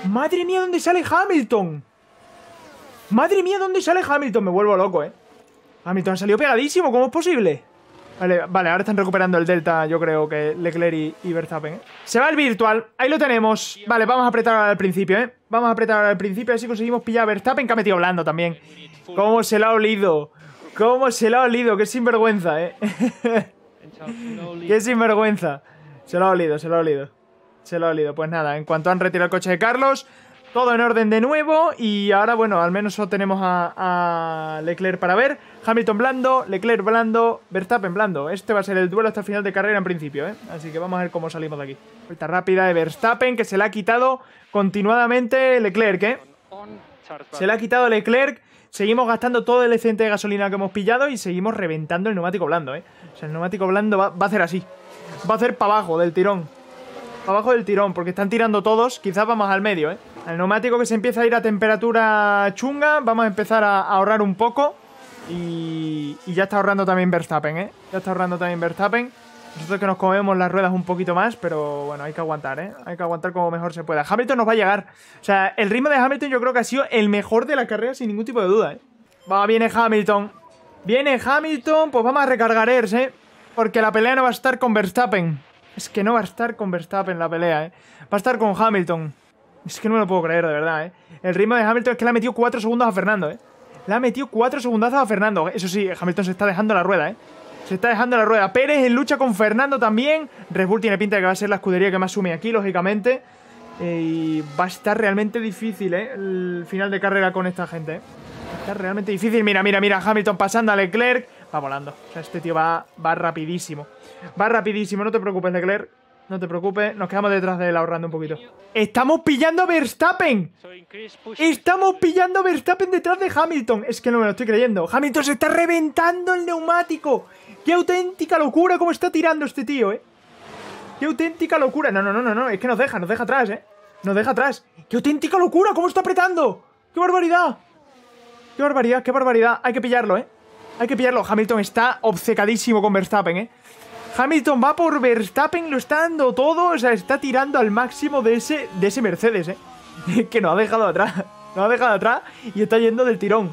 ¡Madre mía, dónde sale Hamilton! ¡Madre mía, dónde sale Hamilton! Me vuelvo loco, ¿eh? Hamilton ha salido pegadísimo, ¿cómo es posible? Vale, vale, ahora están recuperando el Delta, yo creo que Leclerc y, Verstappen. ¿eh? Se va el virtual, ahí lo tenemos. Vale, vamos a apretar al principio, ¿eh? Vamos a apretar al principio, así si conseguimos pillar a Verstappen, que ha metido blando también. ¿Cómo se lo ha olido? ¿Cómo se lo ha olido? Qué sinvergüenza, ¿eh? Qué sinvergüenza. Se lo ha olido, se lo ha olido. Se lo ha olido. Pues nada, en cuanto han retirado el coche de Carlos, todo en orden de nuevo. Y ahora, bueno, al menos tenemos a, Leclerc para ver. Hamilton blando, Leclerc blando, Verstappen blando. Este va a ser el duelo hasta el final de carrera en principio, ¿eh? Así que vamos a ver cómo salimos de aquí. Vuelta rápida de Verstappen, que se le ha quitado continuadamente Leclerc, ¿eh? Se le ha quitado Leclerc. Seguimos gastando todo el excedente de gasolina que hemos pillado y seguimos reventando el neumático blando, ¿eh? O sea, el neumático blando va, va a hacer así. Va a hacer para abajo del tirón. Abajo del tirón, porque están tirando todos. Quizás vamos al medio, ¿eh? Al neumático que se empieza a ir a temperatura chunga, vamos a empezar a ahorrar un poco. Y, ya está ahorrando también Verstappen, ¿eh? Ya está ahorrando también Verstappen. Nosotros que nos comemos las ruedas un poquito más, pero bueno, hay que aguantar, ¿eh? Hay que aguantar como mejor se pueda. Hamilton nos va a llegar. O sea, el ritmo de Hamilton yo creo que ha sido el mejor de la carrera sin ningún tipo de duda, ¿eh? Va, viene Hamilton. Viene Hamilton, pues vamos a recargar Ers, ¿eh? Porque la pelea no va a estar con Verstappen. Es que no va a estar con Verstappen en la pelea, ¿eh? Va a estar con Hamilton. Es que no me lo puedo creer, de verdad, ¿eh? El ritmo de Hamilton es que le ha metido 4 segundos a Fernando, ¿eh? Le ha metido cuatro segundazos a Fernando. Eso sí, Hamilton se está dejando la rueda, ¿eh? Se está dejando la rueda. Pérez en lucha con Fernando también. Red Bull tiene pinta de que va a ser la escudería que más sume aquí, lógicamente. Eh, y va a estar realmente difícil, ¿eh? El final de carrera con esta gente, ¿eh? Está realmente difícil. Mira, mira, mira. Hamilton pasando a Leclerc. Va volando. O sea, este tío va, va rapidísimo. Va rapidísimo, no te preocupes, Leclerc. No te preocupes, nos quedamos detrás de él ahorrando un poquito. ¡Estamos pillando Verstappen! ¡Estamos pillando Verstappen detrás de Hamilton! Es que no me lo estoy creyendo. ¡Hamilton se está reventando el neumático! ¡Qué auténtica locura cómo está tirando este tío, eh! ¡Qué auténtica locura! No, no, no, no, no. Es que nos deja, nos deja atrás, eh. Nos deja atrás. ¡Qué auténtica locura! ¿Cómo está apretando? ¡Qué barbaridad! ¡Qué barbaridad, qué barbaridad! Hay que pillarlo, eh. Hay que pillarlo. Hamilton está obcecadísimo con Verstappen, eh. Hamilton va por Verstappen, lo está dando todo, o sea, está tirando al máximo de ese, de ese Mercedes, ¿eh? que no ha dejado atrás, no ha dejado atrás y está yendo del tirón.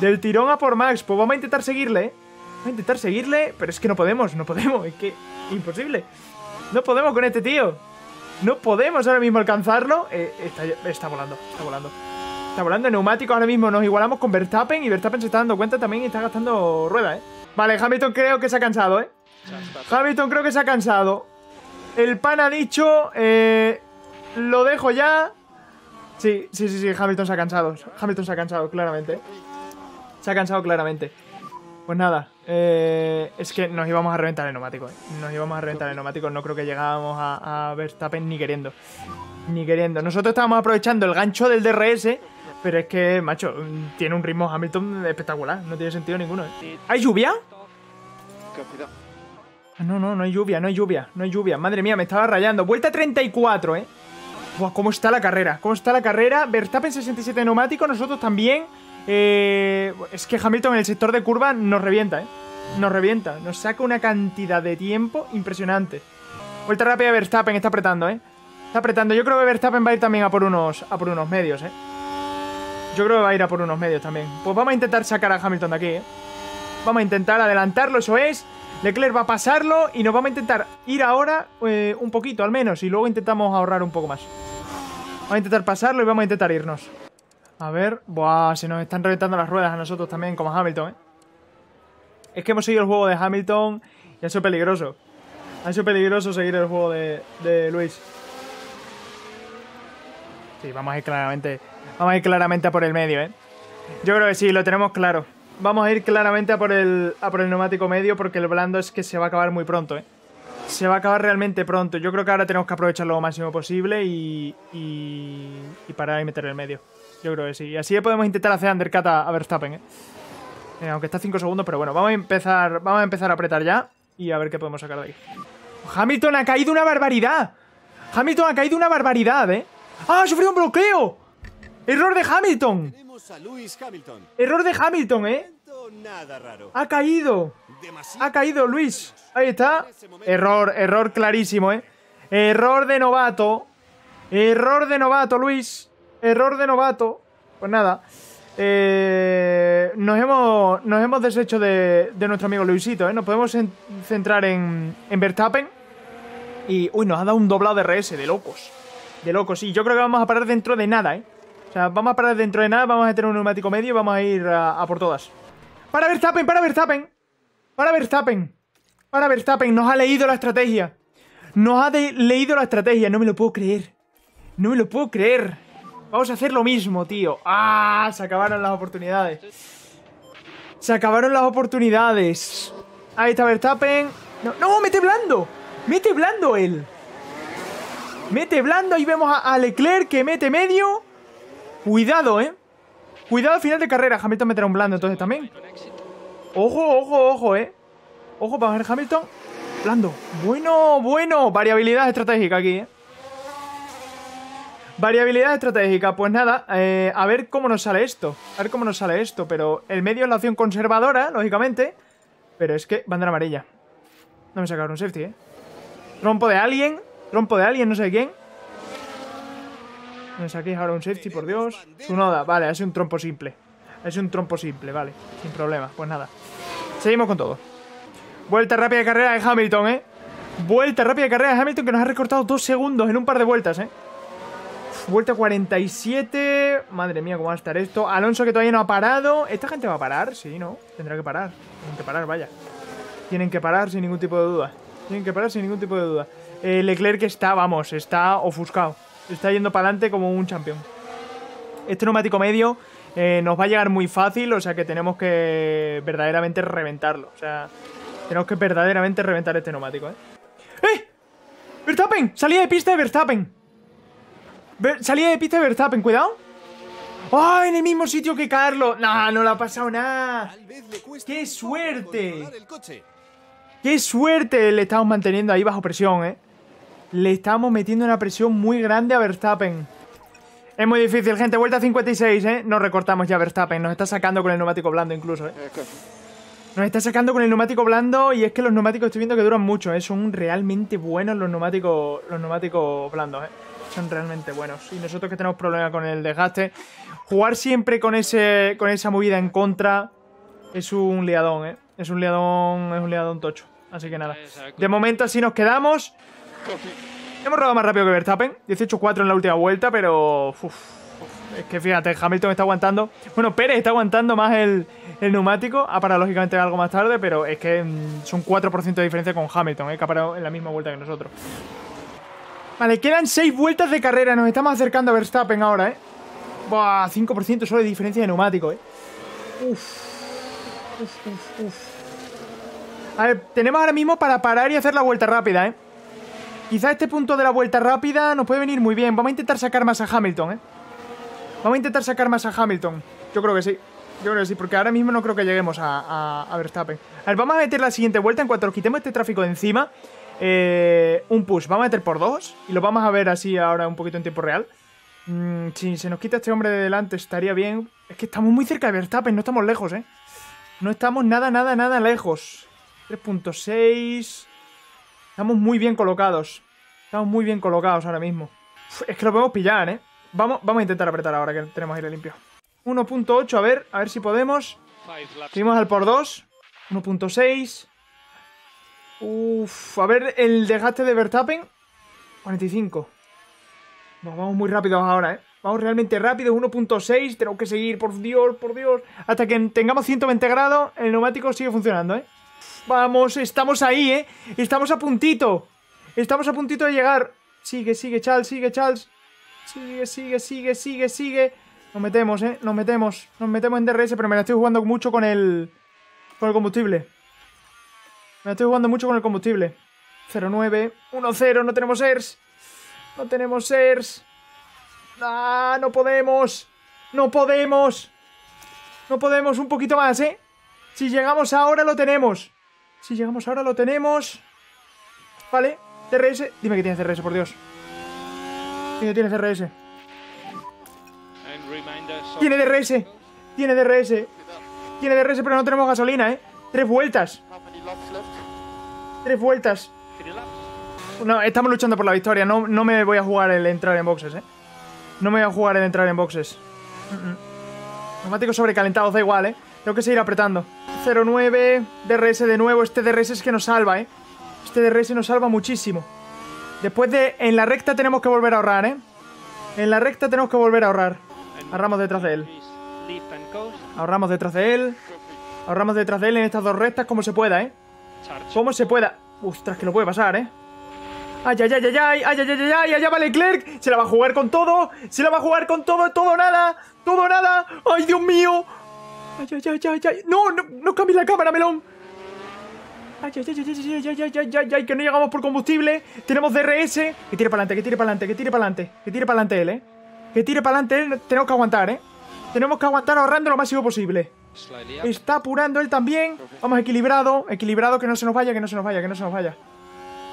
Del tirón a por Max, pues vamos a intentar seguirle, ¿eh? Vamos a intentar seguirle, pero es que no podemos, no podemos, es que imposible. No podemos con este tío. No podemos ahora mismo alcanzarlo. Eh, está, volando, está volando. Está volando el neumático, ahora mismo. Nos igualamos con Verstappen y Verstappen se está dando cuenta también y está gastando rueda, ¿eh? Vale, Hamilton creo que se ha cansado, ¿eh? Hamilton creo que se ha cansado. El pan ha dicho, eh, lo dejo ya. Sí, sí, sí, sí, Hamilton se ha cansado. Hamilton se ha cansado, claramente. Se ha cansado claramente. Pues nada, eh, es que nos íbamos a reventar el neumático. Eh. Nos íbamos a reventar el neumático. No creo que llegábamos a, ver Verstappen ni queriendo. Ni queriendo. Nosotros estábamos aprovechando el gancho del DRS. Pero es que, macho, tiene un ritmo Hamilton espectacular. No tiene sentido ninguno. ¿Hay lluvia? ¿Qué Ah, no, no, no hay lluvia, no hay lluvia, no hay lluvia. Madre mía, me estaba rayando. Vuelta 34, ¿eh? Buah, ¿cómo está la carrera? ¿Cómo está la carrera? Verstappen 67 neumático, nosotros también. Eh, es que Hamilton en el sector de curva nos revienta, ¿eh? Nos revienta. Nos saca una cantidad de tiempo impresionante. Vuelta rápida Verstappen, está apretando, ¿eh? Está apretando. Yo creo que Verstappen va a ir también a por unos, a por unos medios, ¿eh? Yo creo que va a ir a por unos medios también. Pues vamos a intentar sacar a Hamilton de aquí, ¿eh? Vamos a intentar adelantarlo, eso es. Leclerc va a pasarlo y nos vamos a intentar ir ahora eh, un poquito al menos y luego intentamos ahorrar un poco más. Vamos a intentar pasarlo y vamos a intentar irnos. A ver, buah, se nos están reventando las ruedas a nosotros también como Hamilton, ¿eh? Es que hemos seguido el juego de Hamilton y ha sido peligroso. Ha sido peligroso seguir el juego de, Luis. Sí, vamos a ir claramente. Vamos a ir claramente por el medio, ¿eh? Yo creo que sí, lo tenemos claro. Vamos a ir claramente a por, el, a neumático medio porque el blando es que se va a acabar muy pronto, ¿eh? Se va a acabar realmente pronto. Yo creo que ahora tenemos que aprovecharlo lo máximo posible y, y, y parar y meter el medio. Yo creo que sí. Y así podemos intentar hacer undercut a, Verstappen, ¿eh? ¿eh? aunque está 5 segundos, pero bueno, vamos a empezar vamos a empezar a apretar ya y a ver qué podemos sacar de ahí. ¡Hamilton ha caído una barbaridad! ¡Hamilton ha caído una barbaridad, eh! ¡Ah, ha sufrido un bloqueo! ¡Error de Hamilton! ¡Error de Hamilton, eh! Ha caído. ha caído Luis. Ahí está. Error, error clarísimo, ¿eh? Error de novato. Error de novato, Luis. Error de novato. Pues nada. Eh, nos, hemos, nos hemos deshecho de, de nuestro amigo Luisito, ¿eh? Nos podemos centrar en, en Verstappen. Y, uy, nos ha dado un doblado de RS de locos. De locos, Y Yo creo que vamos a parar dentro de nada, ¿eh? O sea, vamos a parar dentro de nada, vamos a tener un neumático medio y vamos a ir a, por todas. ¡Para Verstappen! ¡Para Verstappen! ¡Para Verstappen! ¡Para Verstappen! ¡Nos ha leído la estrategia! ¡Nos ha leído la estrategia! ¡No me lo puedo creer! ¡No me lo puedo creer! Vamos a hacer lo mismo, tío. ¡Ah! Se acabaron las oportunidades. Se acabaron las oportunidades. Ahí está Verstappen. ¡No! ¡No! ¡Mete blando! ¡Mete blando él! Mete blando Ahí vemos a Leclerc que mete medio... Cuidado, ¿eh? Cuidado al final de carrera. Hamilton meterá un blando entonces también. Ojo, ojo, ojo, ¿eh? Ojo para ver Hamilton. Blando. Bueno, bueno. Variabilidad estratégica aquí, ¿eh? Variabilidad estratégica. Pues nada, eh, a ver cómo nos sale esto. A ver cómo nos sale esto. Pero el medio es la opción conservadora, lógicamente. Pero es que bandera amarilla. No me sacaron un safety, ¿eh? Trompo de alguien. Rompo de alguien, no sé quién aquí saquéis ahora un safety, por Dios. su noda. vale, sido un trompo simple. Es un trompo simple, vale. Sin problema, pues nada. Seguimos con todo. Vuelta rápida de carrera de Hamilton, ¿eh? Vuelta rápida de carrera de Hamilton que nos ha recortado dos segundos en un par de vueltas, ¿eh? Vuelta 47. Madre mía, cómo va a estar esto. Alonso que todavía no ha parado. ¿Esta gente va a parar? Sí, ¿no? Tendrá que parar. Tienen que parar, vaya. Tienen que parar sin ningún tipo de duda. Tienen que parar sin ningún tipo de duda. Leclerc eh, Leclerc está, vamos, está ofuscado está yendo para adelante como un campeón. Este neumático medio eh, nos va a llegar muy fácil, o sea que tenemos que verdaderamente reventarlo. O sea, tenemos que verdaderamente reventar este neumático, ¿eh? ¡Eh! ¡Verstappen! ¡Salida de pista de Verstappen! ¡Salida de pista de Verstappen! ¡Cuidado! ¡Ah! en el mismo sitio que Carlos! No, no le ha pasado nada. ¡Qué suerte! ¡Qué suerte le estamos manteniendo ahí bajo presión, eh! le estamos metiendo una presión muy grande a Verstappen. Es muy difícil, gente. Vuelta 56, ¿eh? Nos recortamos ya Verstappen. Nos está sacando con el neumático blando incluso, ¿eh? Nos está sacando con el neumático blando y es que los neumáticos estoy viendo que duran mucho, ¿eh? Son realmente buenos los neumáticos, los neumáticos blandos, ¿eh? Son realmente buenos. Y nosotros que tenemos problemas con el desgaste, jugar siempre con, ese, con esa movida en contra es un liadón, ¿eh? Es un liadón, es un liadón tocho. Así que nada. De momento así nos quedamos. Hemos rodado más rápido que Verstappen. 18-4 en la última vuelta, pero. es que fíjate, Hamilton está aguantando. Bueno, Pérez está aguantando más el, neumático. Ha parado lógicamente algo más tarde, pero es que mm, son 4% de diferencia con Hamilton, eh, que ha parado en la misma vuelta que nosotros. Vale, quedan 6 vueltas de carrera. Nos estamos acercando a Verstappen ahora, ¿eh? Buah, 5% solo de diferencia de neumático, ¿eh? Uf. Uf, A ver, tenemos ahora mismo para parar y hacer la vuelta rápida, ¿eh? Quizá este punto de la vuelta rápida nos puede venir muy bien. Vamos a intentar sacar más a Hamilton, ¿eh? Vamos a intentar sacar más a Hamilton. Yo creo que sí. Yo creo que sí, porque ahora mismo no creo que lleguemos a, Verstappen. A ver, vamos a meter la siguiente vuelta. En cuanto nos quitemos este tráfico de encima, eh, un push. Vamos a meter por dos. Y lo vamos a ver así ahora un poquito en tiempo real. Mm, si se nos quita este hombre de delante, estaría bien. Es que estamos muy cerca de Verstappen, no estamos lejos, ¿eh? No estamos nada, nada, nada lejos. 3.6... Estamos muy bien colocados. Estamos muy bien colocados ahora mismo. es que lo podemos pillar, ¿eh? Vamos, vamos a intentar apretar ahora que tenemos aire limpio. 1.8, a ver, a ver si podemos. Seguimos al por 2. 1.6. Uf, a ver el desgaste de Verstappen. 45. Nos vamos muy rápido ahora, ¿eh? Vamos realmente rápido, 1.6, tenemos que seguir, por Dios, por Dios. Hasta que tengamos 120 grados, el neumático sigue funcionando, ¿eh? Vamos, estamos ahí, ¿eh? Estamos a puntito. Estamos a puntito de llegar. Sigue, sigue, Charles, sigue, Charles. Sigue, sigue, sigue, sigue, sigue. Nos metemos, ¿eh? Nos metemos. Nos metemos en DRS, pero me la estoy jugando mucho con el... Con el combustible. Me la estoy jugando mucho con el combustible. 0-9. 1-0. No tenemos ERS. No tenemos ERS. ¡Ah! ¡No podemos! ¡No podemos! No podemos. Un poquito más, ¿eh? Si llegamos ahora, lo tenemos. Si llegamos ahora, lo tenemos. Vale, DRS, Dime que tiene DRS por Dios. Dime que tienes Tiene DRS. Tiene DRS. Tiene DRS, pero no tenemos gasolina, ¿eh? Tres vueltas. Tres vueltas. No, estamos luchando por la victoria. No, me voy a jugar el entrar en boxes, ¿eh? No me voy a jugar el entrar en boxes. sobrecalentados, da igual, ¿eh? Tengo que seguir apretando. 09, DRS de nuevo. Este DRS es que nos salva, ¿eh? Este DRS nos salva muchísimo. Después de... En la recta tenemos que volver a ahorrar, ¿eh? En la recta tenemos que volver a ahorrar. Ahorramos detrás de él. Ahorramos detrás de él. Ahorramos detrás de él en estas dos rectas como se pueda, ¿eh? Como se pueda. Ostras, que lo puede pasar, ¿eh? Ay, ay, ay, ay, ay, ay, ay, ay, ay, allá vale Leclerc. Se la va a jugar con todo. Se la va a jugar con todo, todo, nada. Todo, nada. Ay, Dios mío. Ay, ay, ay, ay, No, no, cambies la cámara, melón. Ay, ay, ay, ay, ay, ay, ay, ay, ay, que no llegamos por combustible. Tenemos DRS. Que tire para adelante, que tire para adelante, que tire para adelante. Que tire para adelante él, eh. Que tire para adelante él. Tenemos que aguantar, eh. Tenemos que aguantar ahorrando lo máximo posible. Está apurando él también. Vamos, equilibrado. Equilibrado, que no se nos vaya, que no se nos vaya, que no se nos vaya.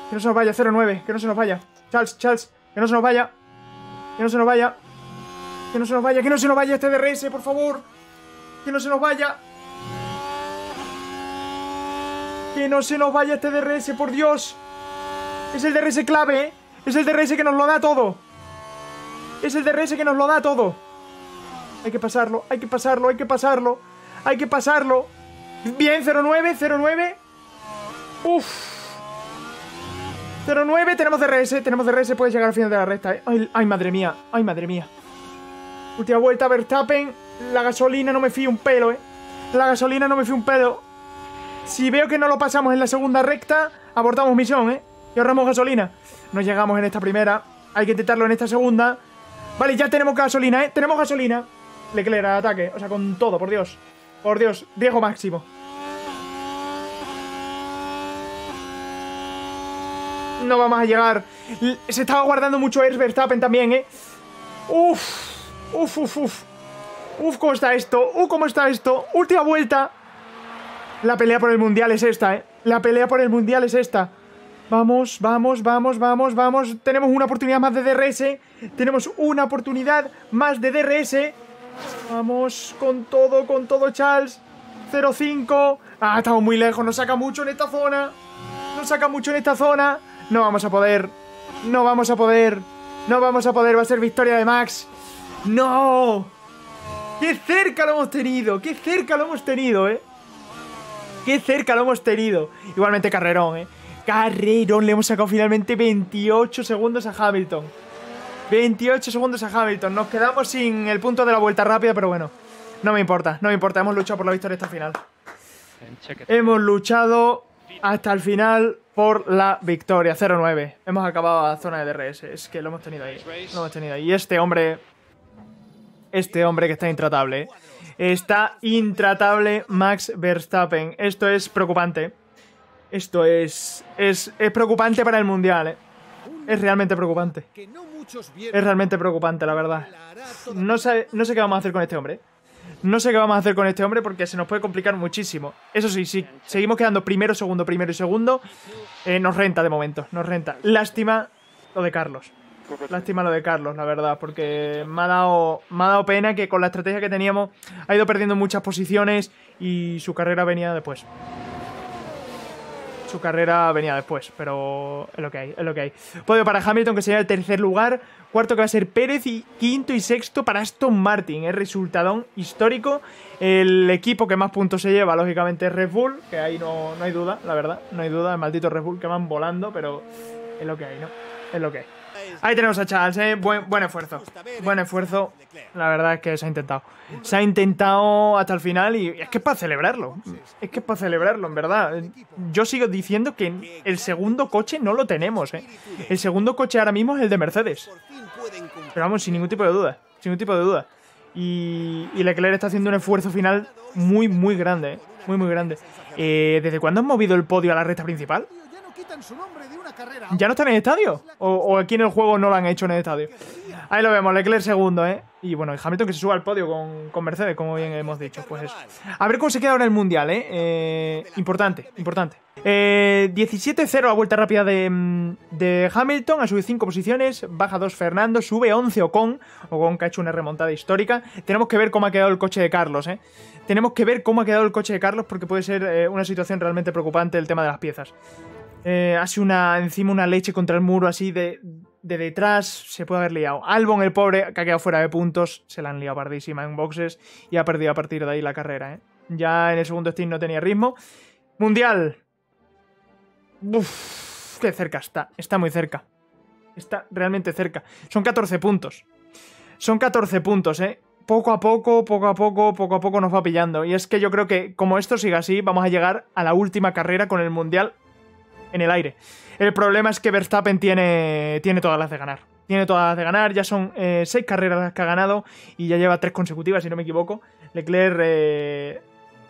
Que no se nos vaya, 09, que no se nos vaya. Charles, Charles, que no se nos vaya. Que no se nos vaya. Que no se nos vaya, que no se nos vaya este DRS, por favor. Que no se nos vaya. Que no se nos vaya este DRS, por Dios. Es el DRS clave, ¿eh? Es el DRS que nos lo da todo. Es el DRS que nos lo da todo. Hay que pasarlo, hay que pasarlo, hay que pasarlo. Hay que pasarlo. Bien, 09, 09. Uf. 09, tenemos DRS, tenemos DRS, puede llegar al final de la recta. ¿eh? Ay, ay, madre mía, ay, madre mía. Última vuelta, Verstappen. La gasolina no me fío un pelo, ¿eh? La gasolina no me fío un pelo. Si veo que no lo pasamos en la segunda recta, abortamos misión, ¿eh? Y ahorramos gasolina. No llegamos en esta primera. Hay que intentarlo en esta segunda. Vale, ya tenemos gasolina, ¿eh? Tenemos gasolina. Leclerc al ataque. O sea, con todo, por Dios. Por Dios. Diego máximo. No vamos a llegar. Se estaba guardando mucho Air Verstappen también, ¿eh? Uf. Uf, uf, uf. Uf, cómo está esto. Uf, cómo está esto. Última vuelta. La pelea por el mundial es esta, ¿eh? La pelea por el mundial es esta. Vamos, vamos, vamos, vamos, vamos. Tenemos una oportunidad más de DRS. Tenemos una oportunidad más de DRS. Vamos con todo, con todo, Charles. 0-5. Ah, estamos muy lejos. No saca mucho en esta zona. No saca mucho en esta zona. No vamos a poder. No vamos a poder. No vamos a poder. Va a ser victoria de Max. ¡No! ¡Qué cerca lo hemos tenido! ¡Qué cerca lo hemos tenido, eh! ¡Qué cerca lo hemos tenido! Igualmente Carrerón, eh. Carrerón, le hemos sacado finalmente 28 segundos a Hamilton. 28 segundos a Hamilton. Nos quedamos sin el punto de la vuelta rápida, pero bueno. No me importa, no me importa. Hemos luchado por la victoria el final. Hemos luchado hasta el final por la victoria. 0-9. Hemos acabado la zona de DRS. Es que lo hemos tenido ahí. Lo hemos tenido ahí. Y este hombre este hombre que está intratable. Está intratable Max Verstappen. Esto es preocupante. Esto es. Es, preocupante para el mundial, ¿eh? Es realmente preocupante. Es realmente preocupante, la verdad. No sé, no sé qué vamos a hacer con este hombre. No sé qué vamos a hacer con este hombre porque se nos puede complicar muchísimo. Eso sí, sí, seguimos quedando primero, segundo, primero y segundo. Eh, nos renta de momento, nos renta. Lástima lo de Carlos. Lástima lo de Carlos, la verdad, porque me ha, dado, pena que con la estrategia que teníamos ha ido perdiendo muchas posiciones y su carrera venía después. Su carrera venía después, pero es lo que hay, es lo que hay. Podio para Hamilton, que sería el tercer lugar. Cuarto que va a ser Pérez y quinto y sexto para Aston Martin. Es resultadón histórico. El equipo que más puntos se lleva, lógicamente, es Red Bull, que ahí no, no hay duda, la verdad. No hay duda, el maldito Red Bull que van volando, pero es lo que hay, ¿no? Es lo que hay. Ahí tenemos a Charles, eh. buen, buen esfuerzo. Buen esfuerzo. La verdad es que se ha intentado. Se ha intentado hasta el final y es que es para celebrarlo. Es que es para celebrarlo, en verdad. Yo sigo diciendo que el segundo coche no lo tenemos. ¿eh? El segundo coche ahora mismo es el de Mercedes. Pero vamos, sin ningún tipo de duda. Sin ningún tipo de duda. Y, y Leclerc está haciendo un esfuerzo final muy, muy grande. Eh. Muy, muy grande. Eh, ¿Desde cuándo han movido el podio a la recta principal? ¿Ya no están en el estadio? O, aquí en el juego no lo han hecho en el estadio? Ahí lo vemos, Leclerc segundo, ¿eh? Y bueno, Hamilton que se suba al podio con, Mercedes, como bien hemos dicho. Pues A ver cómo se queda ahora el Mundial, ¿eh? eh importante, importante. 17-0 eh, la vuelta rápida mm, de, Hamilton, ha subido 5 posiciones, baja 2 Fernando, sube 11 Ocon, Ocon que ha hecho una remontada histórica. Tenemos que ver cómo ha quedado el coche de Carlos, ¿eh? Tenemos que ver cómo ha quedado el coche de Carlos porque puede ser eh, una situación realmente preocupante el tema de las piezas. Eh, hace una, encima una leche contra el muro así de, de detrás. Se puede haber liado. Albon, el pobre, que ha quedado fuera de puntos. Se la han liado pardísima en boxes y ha perdido a partir de ahí la carrera. ¿eh? Ya en el segundo stint no tenía ritmo. Mundial. Uf, qué cerca está. Está muy cerca. Está realmente cerca. Son 14 puntos. Son 14 puntos, ¿eh? Poco a poco, poco a poco, poco a poco nos va pillando. Y es que yo creo que como esto siga así, vamos a llegar a la última carrera con el Mundial en el aire. El problema es que Verstappen tiene, tiene todas las de ganar. Tiene todas las de ganar, ya son eh, seis carreras las que ha ganado y ya lleva tres consecutivas, si no me equivoco. Leclerc, eh,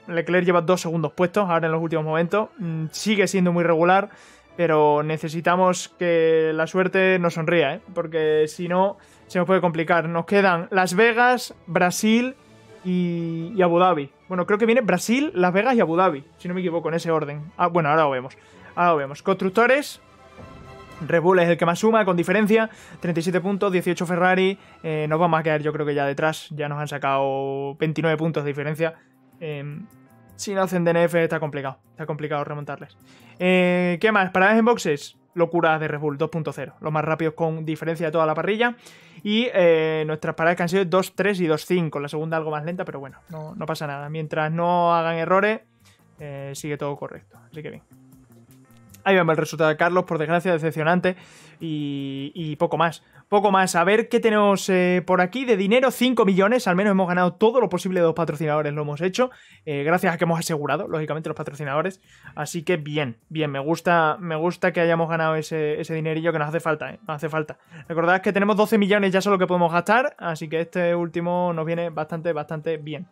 Leclerc lleva dos segundos puestos ahora en los últimos momentos. Mm, sigue siendo muy regular, pero necesitamos que la suerte nos sonría, ¿eh? porque si no se nos puede complicar. Nos quedan Las Vegas, Brasil y, y Abu Dhabi. Bueno, creo que viene Brasil, Las Vegas y Abu Dhabi, si no me equivoco, en ese orden. Ah, bueno, ahora lo vemos. Ahora lo vemos. Constructores. Red es el que más suma, con diferencia. 37 puntos, 18 Ferrari. Eh, nos vamos a quedar, yo creo que ya detrás. Ya nos han sacado 29 puntos de diferencia. Em, si no hacen DNF está complicado. Está complicado remontarles. Eh, ¿Qué más? Paradas en boxes. locura de Red 2.0. Los más rápidos con diferencia de toda la parrilla. Y eh, nuestras paradas que han sido 2.3 y 2.5 5 La segunda algo más lenta, pero bueno, no, pasa nada. Mientras no hagan errores, sigue todo correcto. Así que bien. Ahí vemos el resultado de Carlos, por desgracia, decepcionante. Y, poco más. Poco más. A ver qué tenemos eh, por aquí. De dinero, 5 millones. Al menos hemos ganado todo lo posible de los patrocinadores. Lo hemos hecho. Eh, gracias a que hemos asegurado, lógicamente, los patrocinadores. Así que bien, bien. Me gusta, me gusta que hayamos ganado ese, ese dinerillo que nos hace falta, ¿eh? Nos hace falta. Recordad que tenemos 12 millones ya solo que podemos gastar. Así que este último nos viene bastante, bastante bien.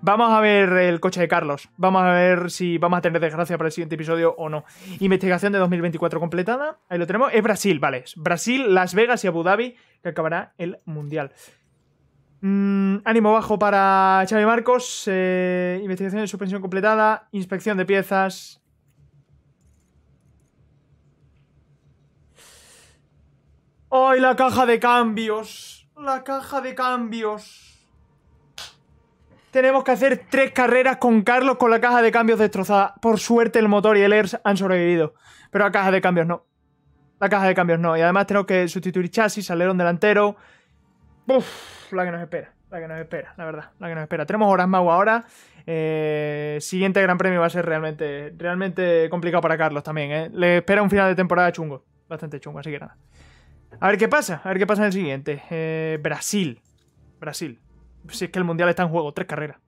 Vamos a ver el coche de Carlos. Vamos a ver si vamos a tener desgracia para el siguiente episodio o no. Investigación de 2024 completada. Ahí lo tenemos. Es Brasil, vale. Brasil, Las Vegas y Abu Dhabi, que acabará el Mundial. Mm, ánimo bajo para Xavi Marcos. Eh, investigación de suspensión completada. Inspección de piezas. ¡Ay, la caja de cambios! La caja de cambios. Tenemos que hacer tres carreras con Carlos con la caja de cambios destrozada. Por suerte el motor y el ERS han sobrevivido. Pero la caja de cambios no. La caja de cambios no. Y además tenemos que sustituir chasis, alerón delantero. la que nos espera. La que nos espera, la verdad. La que nos espera. Tenemos horas Mau ahora. Eh, siguiente Gran Premio va a ser realmente, realmente complicado para Carlos también. ¿eh? Le espera un final de temporada chungo. Bastante chungo, así que nada. A ver qué pasa. A ver qué pasa en el siguiente. Eh, Brasil. Brasil si es que el mundial está en juego, tres carreras.